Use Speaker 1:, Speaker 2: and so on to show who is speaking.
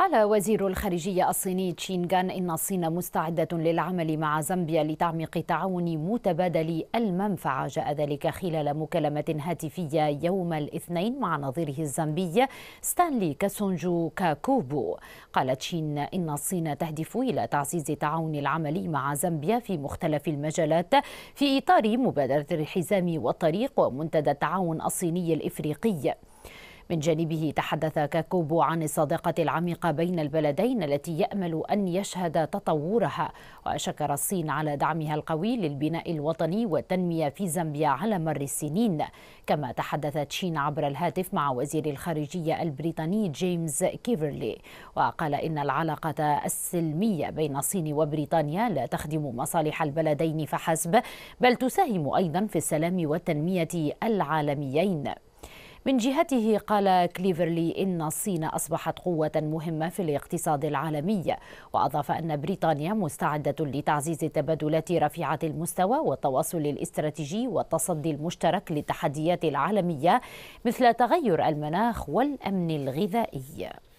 Speaker 1: قال وزير الخارجية الصيني تشينغان إن الصين مستعدة للعمل مع زامبيا لتعميق تعاون متبادل المنفعة جاء ذلك خلال مكالمة هاتفية يوم الاثنين مع نظيره الزامبي ستانلي كاسونجو كاكوبو قال تشين إن الصين تهدف إلى تعزيز التعاون العملي مع زامبيا في مختلف المجالات في إطار مبادرة الحزام والطريق ومنتدى التعاون الصيني الإفريقي من جانبه تحدث كاكوبو عن الصداقة العميقة بين البلدين التي يأمل أن يشهد تطورها وشكر الصين على دعمها القوي للبناء الوطني والتنمية في زامبيا على مر السنين كما تحدثت شين عبر الهاتف مع وزير الخارجية البريطاني جيمس كيفرلي وقال إن العلاقة السلمية بين الصين وبريطانيا لا تخدم مصالح البلدين فحسب بل تساهم أيضا في السلام والتنمية العالميين من جهته قال كليفرلي إن الصين أصبحت قوة مهمة في الاقتصاد العالمي وأضاف أن بريطانيا مستعدة لتعزيز التبادلات رفيعة المستوى والتواصل الاستراتيجي والتصدي المشترك للتحديات العالمية مثل تغير المناخ والأمن الغذائي